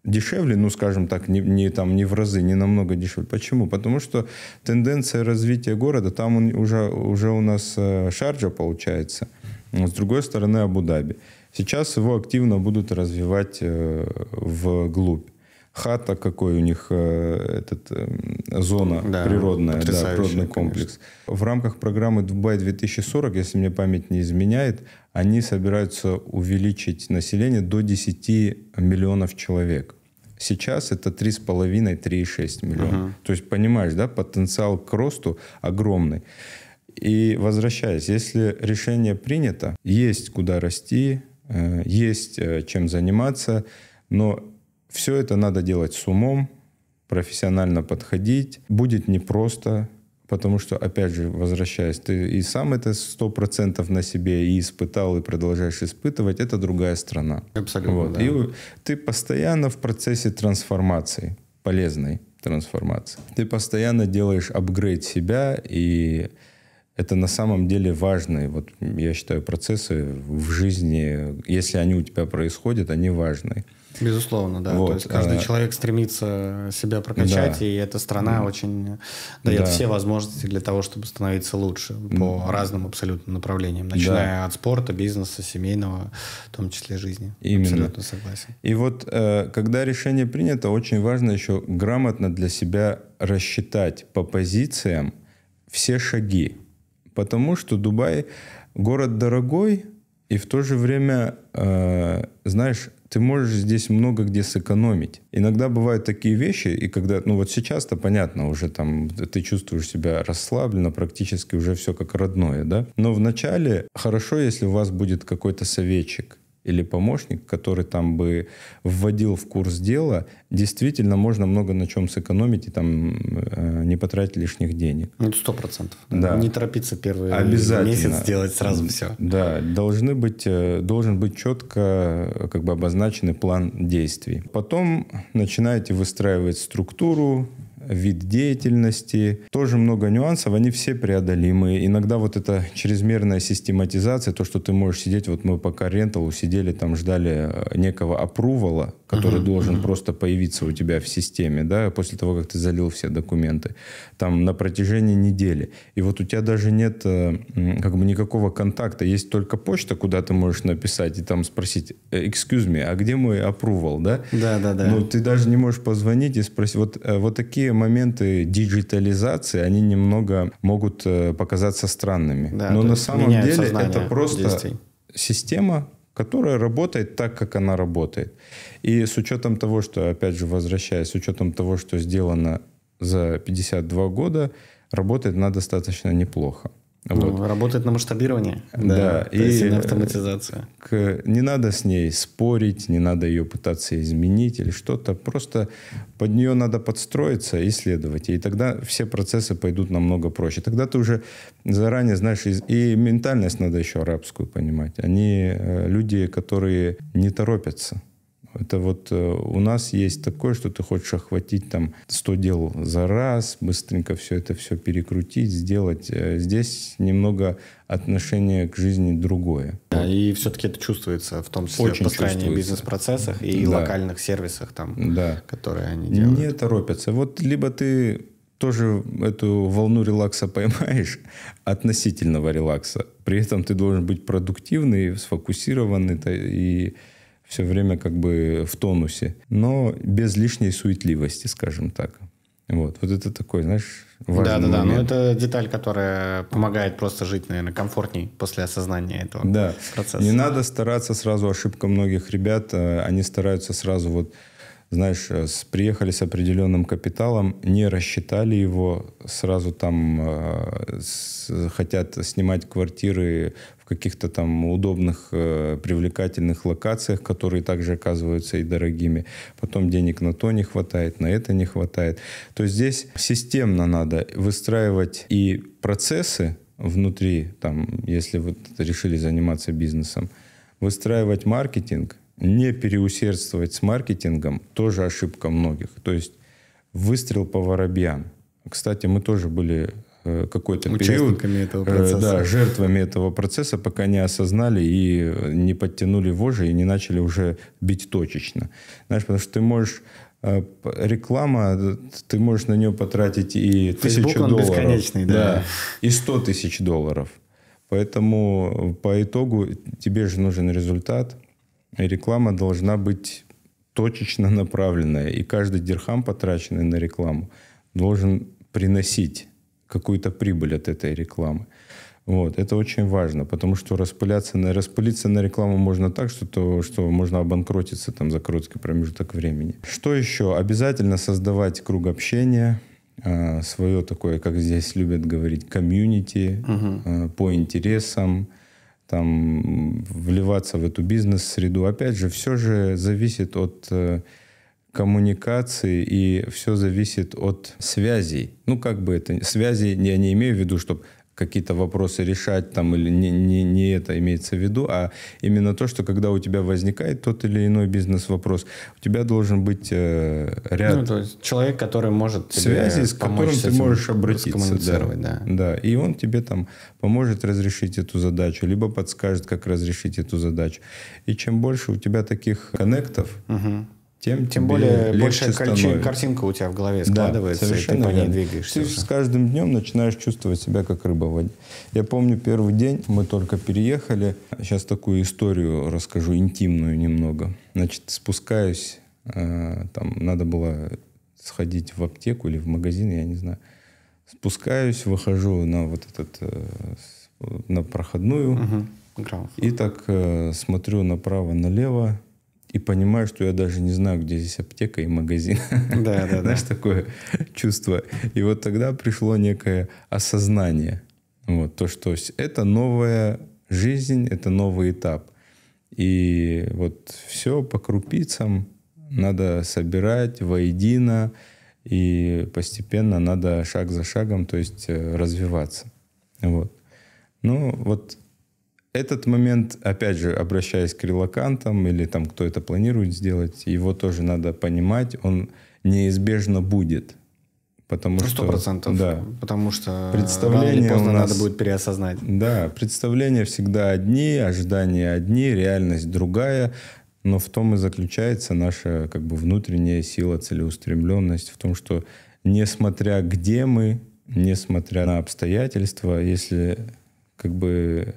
дешевле, ну, скажем так, не, не, там, не в разы, не намного дешевле. Почему? Потому что тенденция развития города, там он, уже, уже у нас э, Шарджа получается, а с другой стороны Абу-Даби. Сейчас его активно будут развивать э, вглубь хата, какой у них э, этот, э, зона да, ну, природная, да, природный комплекс. Конечно. В рамках программы Дубай 2040, если мне память не изменяет, они собираются увеличить население до 10 миллионов человек. Сейчас это 3,5-3,6 миллиона. Угу. То есть, понимаешь, да, потенциал к росту огромный. И возвращаясь, если решение принято, есть куда расти, э, есть э, чем заниматься, но все это надо делать с умом, профессионально подходить. Будет непросто, потому что, опять же, возвращаясь, ты и сам это сто процентов на себе и испытал, и продолжаешь испытывать, это другая страна. Абсолютно, вот. да. И ты постоянно в процессе трансформации, полезной трансформации. Ты постоянно делаешь апгрейд себя, и это на самом деле важные, вот я считаю, процессы в жизни, если они у тебя происходят, они важны. Безусловно, да. Вот. То есть каждый а... человек стремится себя прокачать, да. и эта страна mm. очень дает да. все возможности для того, чтобы становиться лучше mm. по разным абсолютно направлениям, начиная да. от спорта, бизнеса, семейного, в том числе жизни. Именно. Абсолютно согласен. И вот э, когда решение принято, очень важно еще грамотно для себя рассчитать по позициям все шаги. Потому что Дубай город дорогой, и в то же время, э, знаешь, ты можешь здесь много где сэкономить. Иногда бывают такие вещи, и когда, ну вот сейчас-то понятно, уже там ты чувствуешь себя расслабленно, практически уже все как родное, да? Но вначале хорошо, если у вас будет какой-то советчик, или помощник, который там бы вводил в курс дела, действительно можно много на чем сэкономить и там э, не потратить лишних денег. Ну, сто процентов. Да. Не торопиться первый Обязательно. месяц сделать сразу все. Да, должны быть, э, должен быть четко э, как бы обозначенный план действий. Потом начинаете выстраивать структуру, вид деятельности. Тоже много нюансов, они все преодолимые. Иногда вот эта чрезмерная систематизация, то, что ты можешь сидеть, вот мы пока ренталу сидели, там ждали э, некого опрувала, который uh-huh, должен uh-huh. просто появиться у тебя в системе, да, после того, как ты залил все документы, там на протяжении недели. И вот у тебя даже нет э, как бы никакого контакта, есть только почта, куда ты можешь написать и там спросить, «Э, excuse me, а где мой опрувал да? Да, да, да. Ну, ты даже не можешь позвонить и спросить. Вот, вот такие моменты диджитализации, они немного могут э, показаться странными. Да, Но на самом деле это просто действий. система, которая работает так, как она работает. И с учетом того, что, опять же, возвращаясь, с учетом того, что сделано за 52 года, работает она достаточно неплохо. Вот. Ну, работает на масштабирование, да, да. То есть на э, автоматизацию. К, не надо с ней спорить, не надо ее пытаться изменить или что-то. Просто под нее надо подстроиться и следовать. И тогда все процессы пойдут намного проще. Тогда ты уже заранее знаешь, и ментальность надо еще арабскую понимать. Они э, люди, которые не торопятся. Это вот э, у нас есть такое, что ты хочешь охватить там 100 дел за раз, быстренько все это все перекрутить, сделать. Э, здесь немного отношение к жизни другое. Да, и все-таки это чувствуется, в том числе Очень в построении бизнес-процессах и да. локальных сервисах, там, да. которые они делают. Не торопятся. Вот либо ты тоже эту волну релакса поймаешь, относительного релакса. При этом ты должен быть продуктивный, сфокусированный и все время как бы в тонусе, но без лишней суетливости, скажем так. Вот, вот это такой, знаешь, важный Да, да, да. Но ну это деталь, которая помогает просто жить, наверное, комфортней после осознания этого да. процесса. Не надо стараться сразу ошибка многих ребят. Э, они стараются сразу вот знаешь, э, с, приехали с определенным капиталом, не рассчитали его, сразу там э, с, хотят снимать квартиры в каких-то там удобных, э, привлекательных локациях, которые также оказываются и дорогими. Потом денег на то не хватает, на это не хватает. То есть здесь системно надо выстраивать и процессы внутри, там, если вы решили заниматься бизнесом, выстраивать маркетинг – не переусердствовать с маркетингом тоже ошибка многих. То есть выстрел по воробьям. Кстати, мы тоже были э, какой-то период этого э, процесса. Да, жертвами этого процесса, пока не осознали и не подтянули вожжи и не начали уже бить точечно. Знаешь, потому что ты можешь э, реклама, ты можешь на нее потратить и тысячу Facebook, долларов. бесконечный, да. да. И сто тысяч долларов. Поэтому по итогу тебе же нужен результат – реклама должна быть точечно направленная. И каждый дирхам, потраченный на рекламу, должен приносить какую-то прибыль от этой рекламы. Вот. Это очень важно, потому что распыляться на, распылиться на рекламу можно так, что, то, что можно обанкротиться там, за короткий промежуток времени. Что еще? Обязательно создавать круг общения, а, свое такое, как здесь любят говорить, комьюнити угу. по интересам, там, вливаться в эту бизнес-среду. Опять же, все же зависит от э, коммуникации, и все зависит от связей. Ну, как бы это... Связи я не имею в виду, чтобы какие-то вопросы решать там или не, не, не это имеется в виду, а именно то, что когда у тебя возникает тот или иной бизнес-вопрос, у тебя должен быть э, ряд... Ну, то есть человек, который может тебе Связи, с которым с ты можешь обратиться. Да, да. да, и он тебе там поможет разрешить эту задачу, либо подскажет, как разрешить эту задачу. И чем больше у тебя таких коннектов, угу тем Тем более большая становится. картинка у тебя в голове складывается, да, совершенно и ты по ней двигаешься. Ты уже. с каждым днем начинаешь чувствовать себя как рыба в воде. Я помню первый день, мы только переехали. Сейчас такую историю расскажу, интимную немного. Значит, спускаюсь, э, там надо было сходить в аптеку или в магазин, я не знаю. Спускаюсь, выхожу на вот этот, э, на проходную. Угу. И так э, смотрю направо-налево и понимаю, что я даже не знаю, где здесь аптека и магазин. Да, да, да. Знаешь, такое чувство. И вот тогда пришло некое осознание. Вот, то, что это новая жизнь, это новый этап. И вот все по крупицам надо собирать воедино, и постепенно надо шаг за шагом, то есть э, развиваться. Вот. Ну, вот этот момент, опять же, обращаясь к релакантам или там, кто это планирует сделать, его тоже надо понимать, он неизбежно будет. Потому 100%, ну, что... процентов. Да. Потому что представление рано или поздно нас, надо будет переосознать. Да, представления всегда одни, ожидания одни, реальность другая. Но в том и заключается наша как бы внутренняя сила, целеустремленность в том, что несмотря где мы, несмотря на обстоятельства, если как бы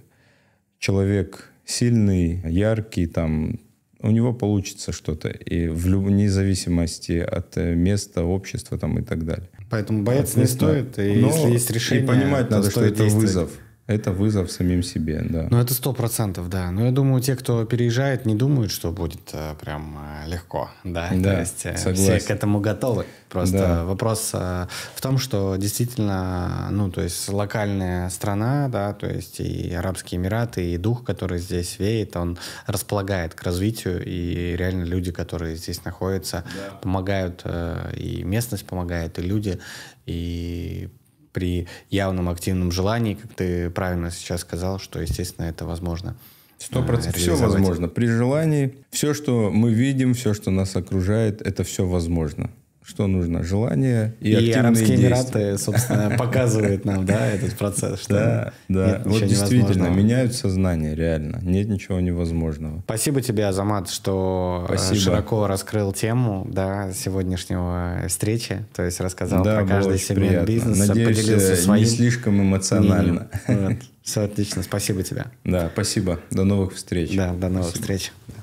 человек сильный, яркий, там, у него получится что-то, и в люб... независимости от э, места, общества там, и так далее. Поэтому бояться не стоит, и Но ну, если есть решение, и понимать надо, что это вызов. Это вызов самим себе, да. Ну, это сто процентов, да. Но я думаю, те, кто переезжает, не думают, что будет э, прям э, легко, да. да То есть э, согласен. все к этому готовы. Просто да. вопрос э, в том, что действительно, ну, то есть локальная страна, да, то есть и Арабские Эмираты, и дух, который здесь веет, он располагает к развитию, и реально люди, которые здесь находятся, да. помогают, э, и местность помогает, и люди, и при явном активном желании, как ты правильно сейчас сказал, что, естественно, это возможно. Э, Сто процентов. Все возможно. При желании. Все, что мы видим, все, что нас окружает, это все возможно что нужно? Желание и, и Арабские Эмираты, собственно, показывают нам, да, этот процесс, что да, да. вот действительно меняют сознание, реально, нет ничего невозможного. Спасибо тебе, Азамат, что э, Спасибо. широко раскрыл тему, да, сегодняшнего встречи, то есть рассказал да, про каждый сегмент приятно. бизнеса, Надеюсь, поделился э, своим. не слишком эмоционально. Вот. Все отлично, спасибо тебе. Да, спасибо. До новых встреч. Да, до новых спасибо. встреч.